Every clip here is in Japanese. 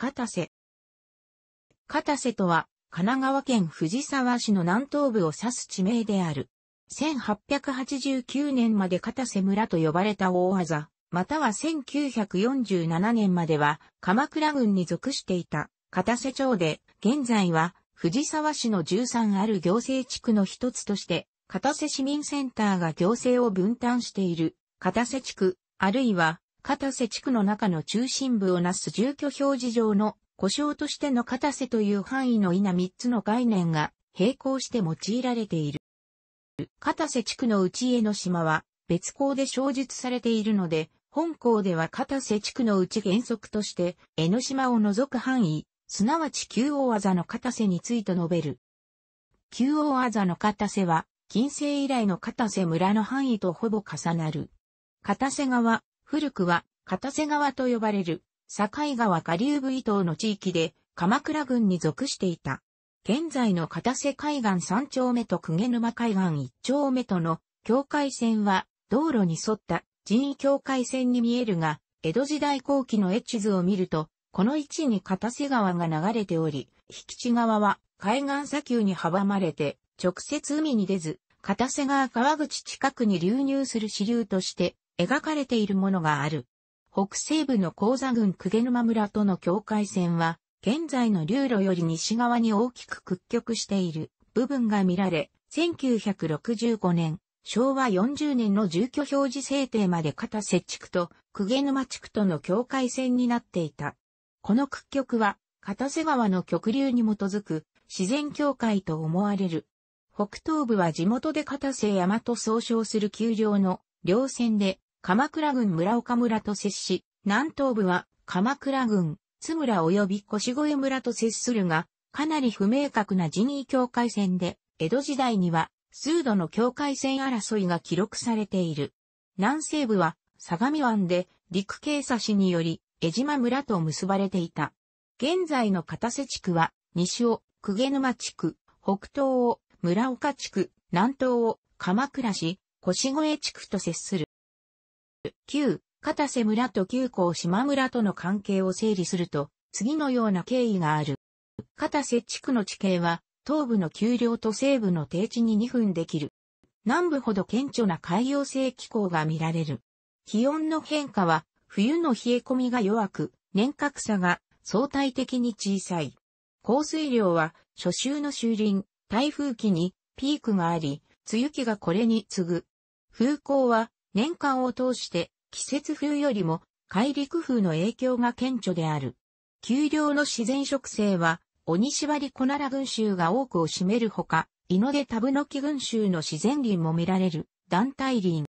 片瀬。片瀬とは、神奈川県藤沢市の南東部を指す地名である。1889年まで片瀬村と呼ばれた大技、または1947年までは鎌倉郡に属していた片瀬町で、現在は藤沢市の13ある行政地区の一つとして、片瀬市民センターが行政を分担している片瀬地区、あるいは片瀬地区の中の中心部をなす住居表示上の故障としての片瀬という範囲の否3つの概念が並行して用いられている。片瀬地区の内江の島は別項で小述されているので、本項では片瀬地区のうち原則として、江の島を除く範囲、すなわち旧大技の片瀬について述べる。旧大技の片瀬は、近世以来の片瀬村の範囲とほぼ重なる。片瀬川、古くは片瀬川と呼ばれる境川下流部伊東の地域で鎌倉郡に属していた。現在の片瀬海岸三丁目と鵠沼海岸一丁目との境界線は道路に沿った人為境界線に見えるが、江戸時代後期の絵地図を見ると、この位置に片瀬川が流れており、引地側は海岸砂丘に阻まれて直接海に出ず、片瀬川川口近くに流入する支流として描かれているものがある。北西部の高座郡鵠沼村との境界線は、現在の流路より西側に大きく屈曲している部分が見られ、1965年、昭和40年の住居表示制定まで片瀬地区と鵠沼地区との境界線になっていた。この屈曲は、片瀬川の極流に基づく自然境界と思われる。北東部は地元で片瀬山と総称する丘陵の両線で鎌倉郡村岡村と接し、南東部は鎌倉郡、津村及び越越村と接するが、かなり不明確な人為境界線で、江戸時代には数度の境界線争いが記録されている。南西部は相模湾で陸警察市により江島村と結ばれていた。現在の片瀬地区は西を鵠沼地区、北東を村岡地区、南東を鎌倉市、越越地区と接する。旧、片瀬村と旧港島村との関係を整理すると、次のような経緯がある。片瀬地区の地形は、東部の丘陵と西部の低地に2分できる。南部ほど顕著な海洋性気候が見られる。気温の変化は、冬の冷え込みが弱く、年較差が相対的に小さい。降水量は、初秋の終林、台風期にピークがあり、梅雨期がこれに次ぐ。風向は、年間を通して季節風よりも海陸風の影響が顕著である。丘陵の自然植生は、鬼縛りコナラ群衆が多くを占めるほか、イノデタブノキ群衆の自然林も見られる、団体林。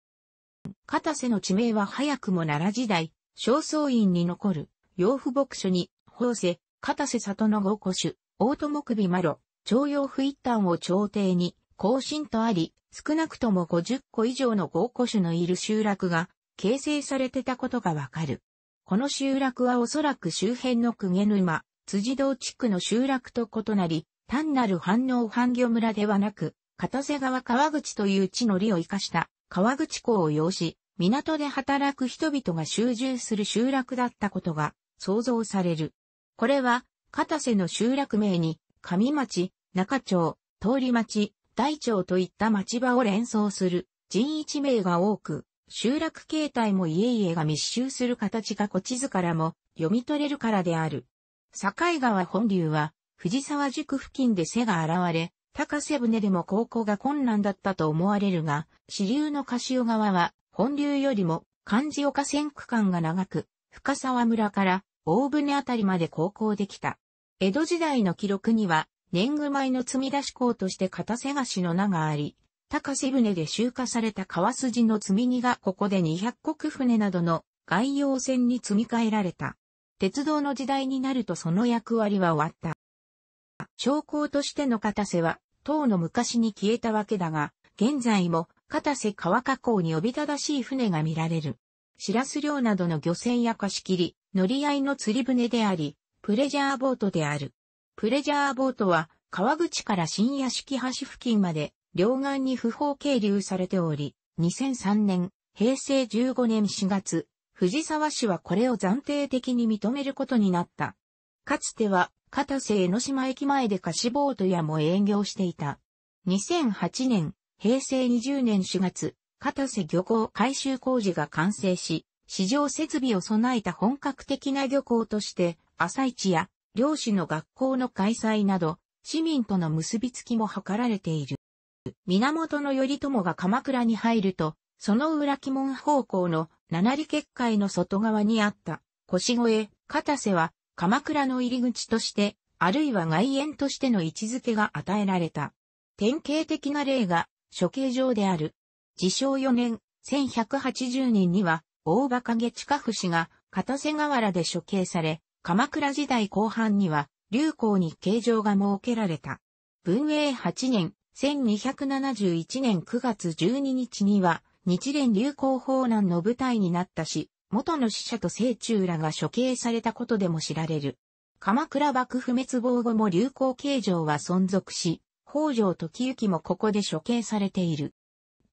片瀬の地名は早くも奈良時代、正倉院に残る、洋布牧所に、法瀬、片瀬里の五古種、大友首麻呂、徴用不一端を朝廷に、更新とあり、少なくとも50個以上の豪古種のいる集落が形成されてたことがわかる。この集落はおそらく周辺の公家沼、辻堂地区の集落と異なり、単なる反応反魚村ではなく、片瀬川川口という地の利を生かした川口港を要し、港で働く人々が集中する集落だったことが想像される。これは、片瀬の集落名に、上町、中町、通り町、大町といった町場を連想する人一名が多く、集落形態も家々が密集する形が古地図からも読み取れるからである。境川本流は藤沢塾付近で背が現れ、高瀬船でも航行が困難だったと思われるが、支流の下潮川は本流よりも漢字岡線区間が長く、深沢村から大船あたりまで航行できた。江戸時代の記録には、年貢米の積み出し港として片瀬菓子の名があり、高瀬船で集荷された川筋の積み荷がここで200石船などの外洋船に積み替えられた。鉄道の時代になるとその役割は終わった。商工としての片瀬は、唐の昔に消えたわけだが、現在も片瀬川河口におびただしい船が見られる。シラス漁などの漁船や貸し切り、乗り合いの釣り船であり、プレジャーボートである。プレジャーボートは川口から新屋敷橋付近まで両岸に不法係留されており、2003年、平成15年4月、藤沢市はこれを暫定的に認めることになった。かつては、片瀬江ノ島駅前で貸しボート屋も営業していた。2008年、平成20年4月、片瀬漁港改修工事が完成し、市場設備を備えた本格的な漁港として、朝市や漁師の学校の開催など、市民との結びつきも図られている。源頼朝が鎌倉に入ると、その裏鬼門方向の七里結界の外側にあった腰越、片瀬は鎌倉の入り口として、あるいは外苑としての位置づけが与えられた。典型的な例が処刑場である。自称4年、1180年には、大馬影近藤氏が片瀬河原で処刑され、鎌倉時代後半には、流行に形状が設けられた。文永8年、1271年9月12日には、日蓮流行法難の舞台になったし、元の死者と聖中らが処刑されたことでも知られる。鎌倉幕府滅亡後も流行形状は存続し、北条時行もここで処刑されている。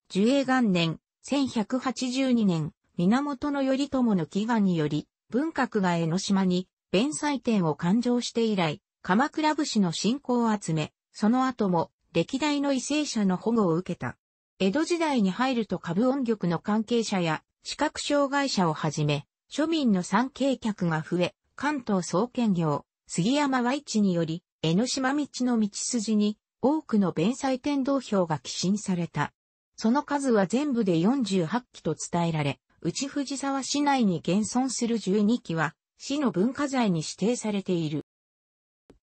寿永元年、1182年、源頼朝の祈願により、文閣が江ノ島に弁祭典を勘定して以来、鎌倉武士の信仰を集め、その後も歴代の異性者の保護を受けた。江戸時代に入ると株音局の関係者や視覚障害者をはじめ、庶民の参詣客が増え、関東総研業、杉山和一により、江ノ島道の道筋に多くの弁祭典道票が寄進された。その数は全部で48期と伝えられ、内藤沢市内に現存する12期は、市の文化財に指定されている。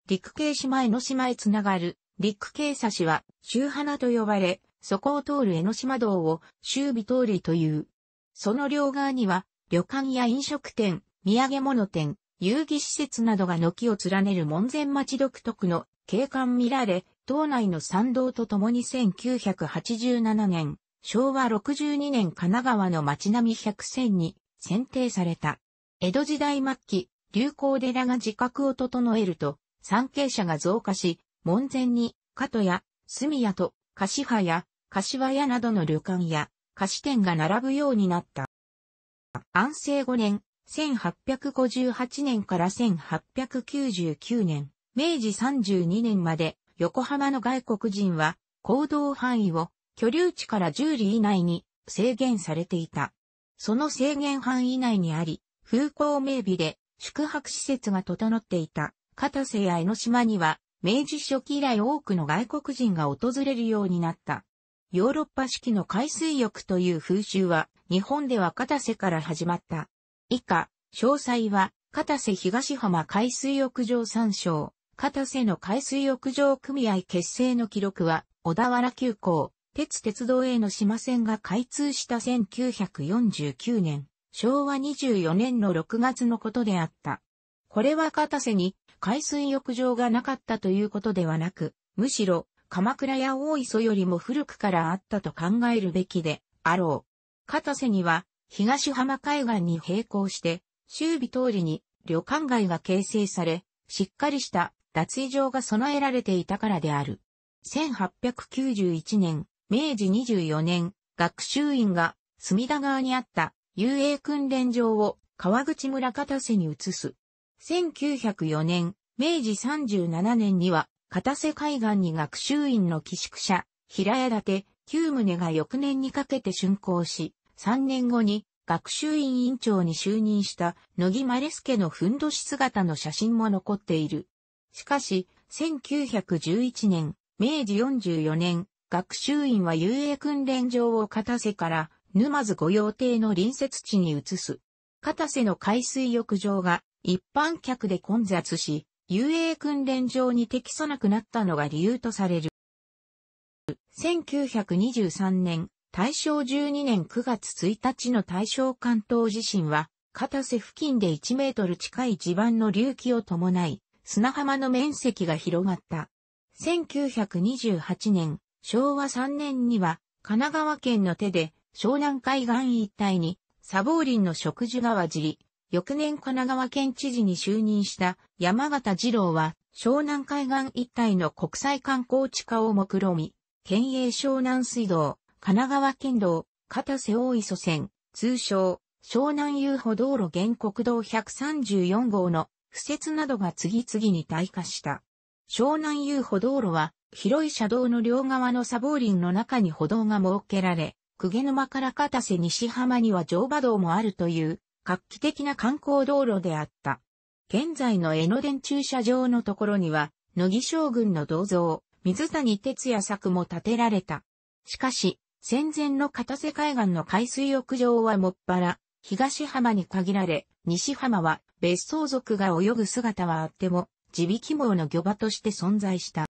陸系島江ノ島へつながる、陸系察しは、周花と呼ばれ、そこを通る江ノ島道を周備通りという。その両側には、旅館や飲食店、土産物店、遊戯施設などが軒を連ねる門前町独特の景観見られ、島内の参道とともに1987年、昭和62年神奈川の町並み100選に選定された。江戸時代末期、流行寺が自覚を整えると、参詣者が増加し、門前に、加藤や、住屋と、柏や、柏屋などの旅館や、菓子店が並ぶようになった。安政5年、1858年から1899年、明治32年まで、横浜の外国人は、行動範囲を、居留地から10里以内に制限されていた。その制限範囲内にあり、風光明媚で宿泊施設が整っていた片瀬や江ノ島には明治初期以来多くの外国人が訪れるようになった。ヨーロッパ式の海水浴という風習は日本では片瀬から始まった。以下、詳細は片瀬東浜海水浴場参照。片瀬の海水浴場組合結成の記録は小田原急行、鉄鉄道への島線が開通した1949年。昭和24年の6月のことであった。これは片瀬に海水浴場がなかったということではなく、むしろ鎌倉や大磯よりも古くからあったと考えるべきであろう。片瀬には東浜海岸に並行して、周備通りに旅館街が形成され、しっかりした脱衣場が備えられていたからである。1891年、明治24年、学習院が隅田川にあった遊泳訓練場を川口村片瀬に移す。1904年、明治37年には、片瀬海岸に学習院の寄宿舎、平屋建て、旧棟が翌年にかけて竣工し、3年後に学習院院長に就任した野木マレスケのふんどし姿の写真も残っている。しかし、1911年、明治44年、学習院は遊泳訓練場を片瀬から沼津御用邸の隣接地に移す。片瀬の海水浴場が一般客で混雑し、遊泳訓練場に適さなくなったのが理由とされる。1923年、大正12年9月1日の大正関東地震は、片瀬付近で1メートル近い地盤の隆起を伴い、砂浜の面積が広がった。1928年、昭和3年には、神奈川県の手で湘南海岸一帯に、砂防林の植樹川尻、翌年神奈川県知事に就任した山形二郎は、湘南海岸一帯の国際観光地化を目論み、県営湘南水道、神奈川県道、片瀬大磯線、通称、湘南遊歩道路原国道134号の、敷設などが次々に退化した。湘南遊歩道路は、広い車道の両側の砂防林の中に歩道が設けられ、鵠沼から片瀬西浜には乗馬道もあるという画期的な観光道路であった。現在の江ノ電駐車場のところには、乃木将軍の銅像、水谷哲也作も建てられた。しかし、戦前の片瀬海岸の海水浴場はもっぱら、東浜に限られ、西浜は別荘族が泳ぐ姿はあっても、地引き網の漁場として存在した。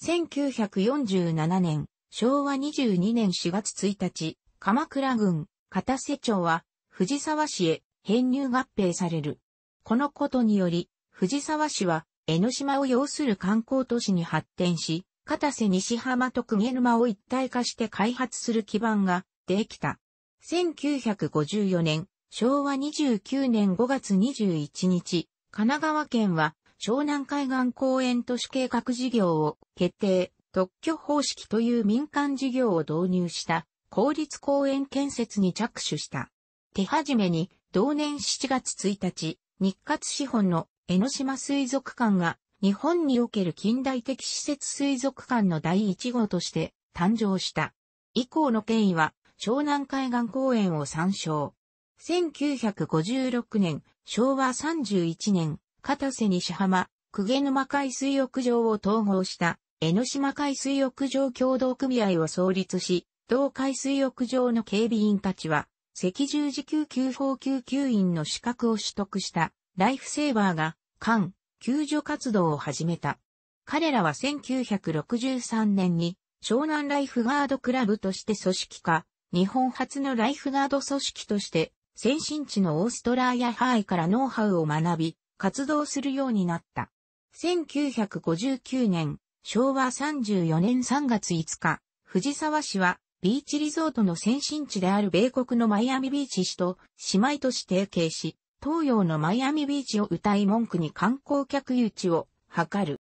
1947年、昭和22年4月1日、鎌倉郡、片瀬町は、藤沢市へ編入合併される。このことにより、藤沢市は、江ノ島を要する観光都市に発展し、片瀬西浜と久江沼を一体化して開発する基盤ができた。1954年、昭和29年5月21日、神奈川県は湘南海岸公園都市計画事業を決定、特許方式という民間事業を導入した公立公園建設に着手した。手始めに同年7月1日、日活資本の江ノ島水族館が日本における近代的施設水族館の第1号として誕生した。以降の経緯は湘南海岸公園を参照。1956年、昭和31年、片瀬西浜、久毛沼海水浴場を統合した江ノ島海水浴場協同組合を創立し、同海水浴場の警備員たちは、赤十字救急法救急員の資格を取得したライフセーバーが、艦、救助活動を始めた。彼らは1963年に湘南ライフガードクラブとして組織化、日本初のライフガード組織として、先進地のオーストラリアハイからノウハウを学び、活動するようになった。1959年、昭和34年3月5日、藤沢市はビーチリゾートの先進地である米国のマイアミビーチ市と姉妹都市提携し、東洋のマイアミビーチを歌い文句に観光客誘致を図る。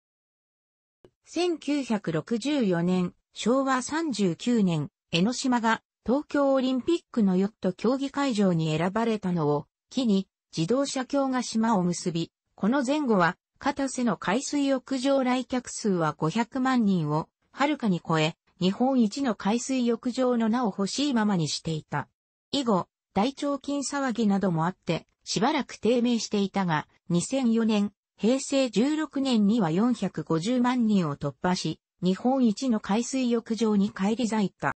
1964年、昭和39年、江ノ島が東京オリンピックのヨット競技会場に選ばれたのを機に自動車橋が島を結び、この前後は片瀬の海水浴場来客数は500万人を、はるかに超え、日本一の海水浴場の名を欲しいままにしていた。以後、大腸菌騒ぎなどもあって、しばらく低迷していたが、2004年、平成16年には450万人を突破し、日本一の海水浴場に返り咲いた。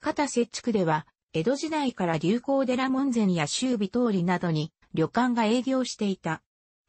片瀬地区では、江戸時代から流行寺門前や周備通りなどに旅館が営業していた。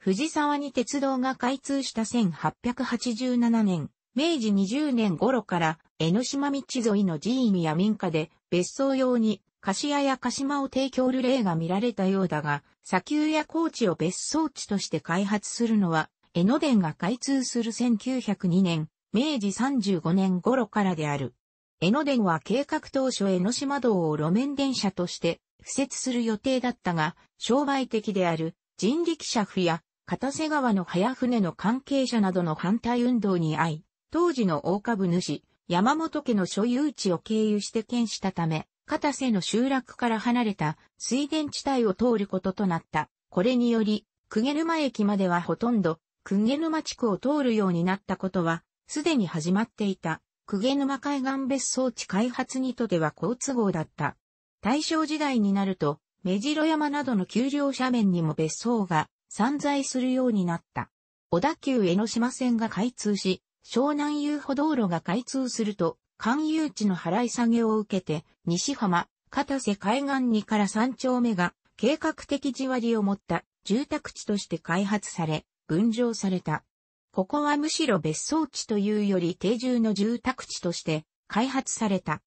藤沢に鉄道が開通した1887年、明治20年頃から江ノ島道沿いの寺院や民家で別荘用に菓子屋や鹿島を提供る例が見られたようだが、砂丘や高地を別荘地として開発するのは、江ノ電が開通する1902年、明治35年頃からである。江ノ電は計画当初江ノ島道を路面電車として、敷設する予定だったが、商売的である人力車夫や片瀬川の早船の関係者などの反対運動に遭い、当時の大株主、山本家の所有地を経由して県したため、片瀬の集落から離れた水田地帯を通ることとなった。これにより、久下沼駅まではほとんど、久下沼地区を通るようになったことは、すでに始まっていた、久下沼海岸別荘地開発にとては好都合だった。大正時代になると、目白山などの丘陵斜面にも別荘が散在するようになった。小田急江ノ島線が開通し、湘南遊歩道路が開通すると、関遊地の払い下げを受けて、西浜、片瀬海岸2から3丁目が、計画的地割りを持った住宅地として開発され、分譲された。ここはむしろ別荘地というより定住の住宅地として開発された。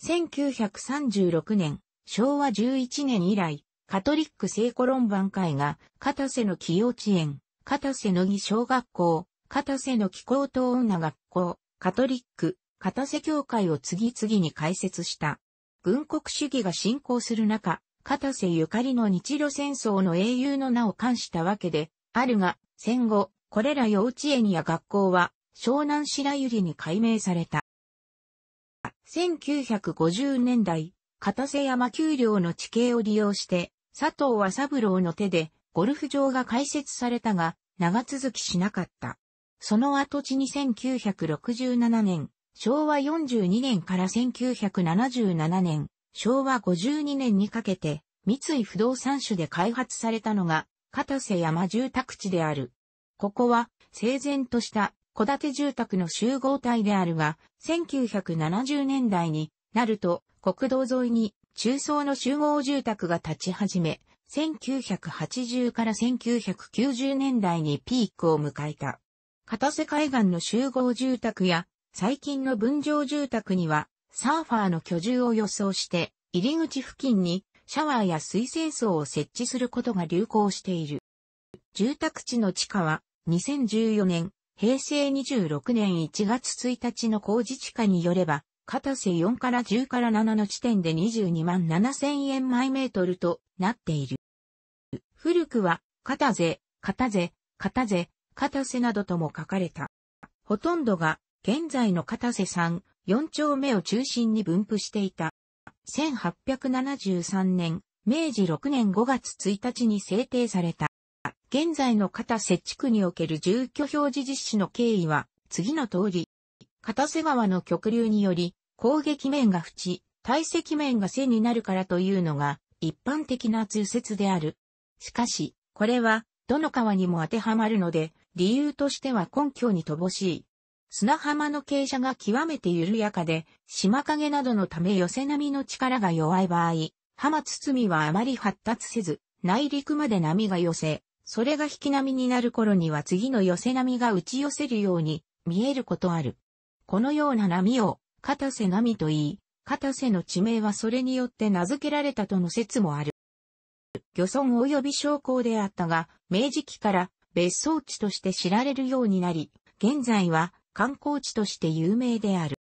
1936年、昭和11年以来、カトリック聖コロンバン会が、片瀬の木幼稚園、片瀬の木小学校、片瀬の木高等女学校、カトリック、片瀬教会を次々に開設した。軍国主義が進行する中、片瀬ゆかりの日露戦争の英雄の名を冠したわけで、あるが、戦後、これら幼稚園や学校は、湘南白百合に改名された。1950年代、片瀬山丘陵の地形を利用して、佐藤和三郎の手でゴルフ場が開設されたが、長続きしなかった。その後地に1967年、昭和42年から1977年、昭和52年にかけて、三井不動産種で開発されたのが、片瀬山住宅地である。ここは、整然とした戸建て住宅の集合体であるが、1970年代になると、国道沿いに中層の集合住宅が立ち始め、1980から1990年代にピークを迎えた。片瀬海岸の集合住宅や最近の分譲住宅にはサーファーの居住を予想して入り口付近にシャワーや水清層を設置することが流行している。住宅地の地下は2014年、平成26年1月1日の工事地下によれば、片瀬4から10から7の地点で22万7千円毎メートルとなっている。古くは、片瀬、片瀬、片瀬、片瀬などとも書かれた。ほとんどが、現在の片瀬山、4丁目を中心に分布していた。1873年、明治6年5月1日に制定された。現在の片瀬地区における住居表示実施の経緯は、次の通り、片瀬川の極流により、攻撃面が縁、体積面が背になるからというのが、一般的な通説である。しかし、これは、どの川にも当てはまるので、理由としては根拠に乏しい。砂浜の傾斜が極めて緩やかで、島影などのため寄せ波の力が弱い場合、浜包みはあまり発達せず、内陸まで波が寄せ、それが引き波になる頃には次の寄せ波が打ち寄せるように見えることある。このような波を、片瀬波と言い、片瀬の地名はそれによって名付けられたとの説もある。漁村及び商工であったが、明治期から別荘地として知られるようになり、現在は観光地として有名である。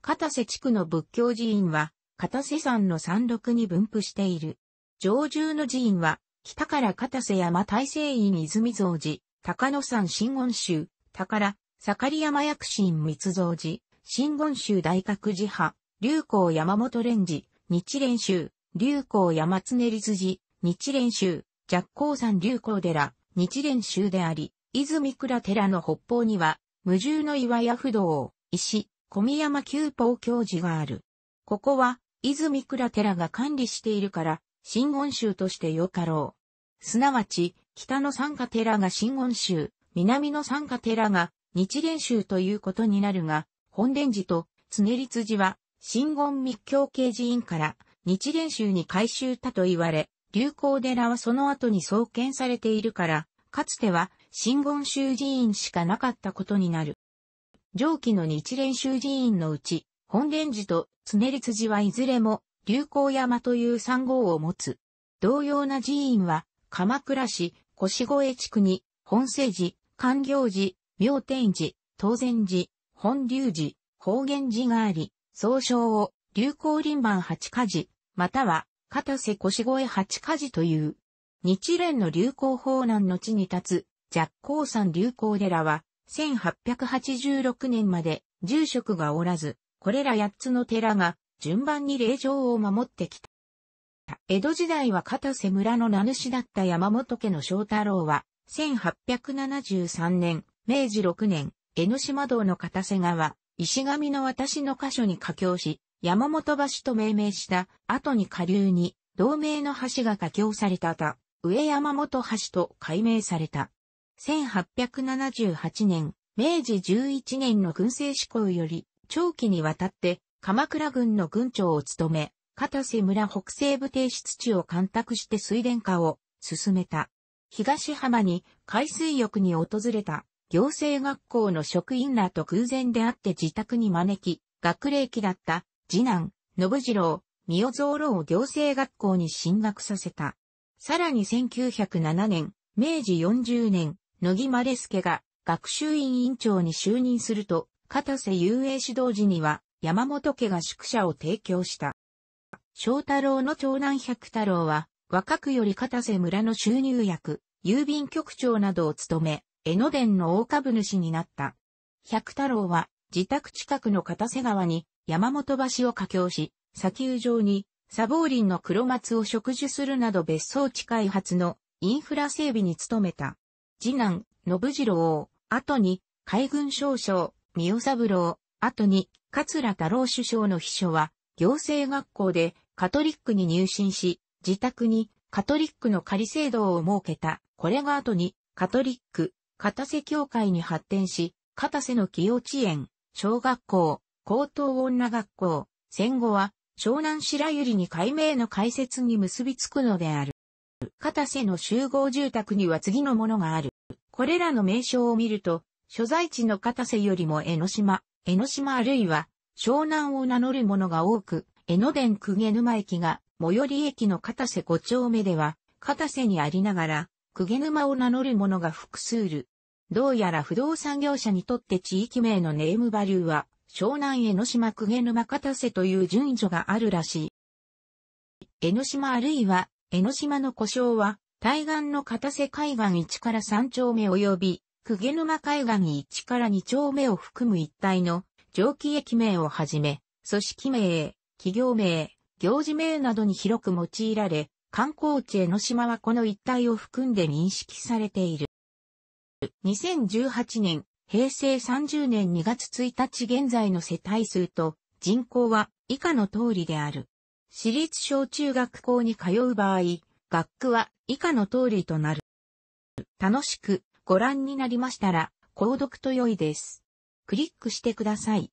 片瀬地区の仏教寺院は、片瀬山の山麓に分布している。上住の寺院は、北から片瀬山大聖院泉蔵寺、高野山新温州、宝、盛山薬神密造寺、新言宗大覚寺派、流行山本蓮寺、日蓮宗、流行山常律寺、日蓮宗、若光山流行寺、日蓮宗であり、泉倉寺の北方には、無重の岩や不動、石、小宮山旧宝教寺がある。ここは、泉倉寺が管理しているから、新言宗としてよかろう。すなわち、北の三家寺が新言宗、南の三家寺が日蓮宗ということになるが、本殿寺と常立寺は、新言密教系寺院から日蓮宗に改修たと言われ、流行寺はその後に創建されているから、かつては新言宗寺院しかなかったことになる。上記の日蓮宗寺院のうち、本殿寺と常立寺はいずれも流行山という三号を持つ。同様な寺院は、鎌倉市、越越地区に、本聖寺、官行寺、妙天寺、東禅寺、本龍寺、方言寺があり、総称を流行林番八火事、または片瀬腰越八火事という。日蓮の流行法難の地に立つ、若光山流行寺は、1886年まで住職がおらず、これら八つの寺が順番に霊場を守ってきた。江戸時代は片瀬村の名主だった山本家の正太郎は、1873年、明治6年、江ノ島道の片瀬川、石上の私の箇所に架橋し、山本橋と命名した後に下流に同名の橋が架橋されたた、上山本橋と改名された。1878年、明治11年の軍政志向より、長期にわたって鎌倉軍の軍長を務め、片瀬村北西部提出地を干拓して水田化を進めた。東浜に海水浴に訪れた行政学校の職員らと偶然出会って自宅に招き、学齢期だった次男、信次郎、三尾蔵郎を行政学校に進学させた。さらに1907年、明治40年、野木丸助が学習院院長に就任すると、片瀬遊泳指導時には山本家が宿舎を提供した。翔太郎の長男百太郎は、若くより片瀬村の収入役、郵便局長などを務め、江ノ電の大株主になった。百太郎は自宅近くの片瀬川に山本橋を架橋し、砂丘上に砂防林の黒松を植樹するなど別荘地開発のインフラ整備に努めた。次男、信次郎、を後に海軍少将、三代三郎、後に桂太郎首相の秘書は行政学校でカトリックに入信し、自宅にカトリックの仮制度を設けた。これが後にカトリック片瀬協会に発展し、片瀬の木落園、小学校、高等女学校、戦後は湘南白百合に改名の解説に結びつくのである。片瀬の集合住宅には次のものがある。これらの名称を見ると、所在地の片瀬よりも江ノ島、江ノ島あるいは湘南を名乗るものが多く、江ノ電久家沼駅が最寄り駅の片瀬5丁目では、片瀬にありながら、公家沼を名乗る者が複数いる。どうやら不動産業者にとって地域名のネームバリューは、湘南江ノ島公家沼片瀬という順序があるらしい。江ノ島あるいは、江ノ島の故障は、対岸の片瀬海岸1から3丁目及び、公家沼海岸1から2丁目を含む一帯の蒸気駅名をはじめ、組織名、企業名、行事名などに広く用いられ、観光地江ノ島はこの一帯を含んで認識されている。2018年、平成30年2月1日現在の世帯数と人口は以下の通りである。私立小中学校に通う場合、学区は以下の通りとなる。楽しくご覧になりましたら、購読と良いです。クリックしてください。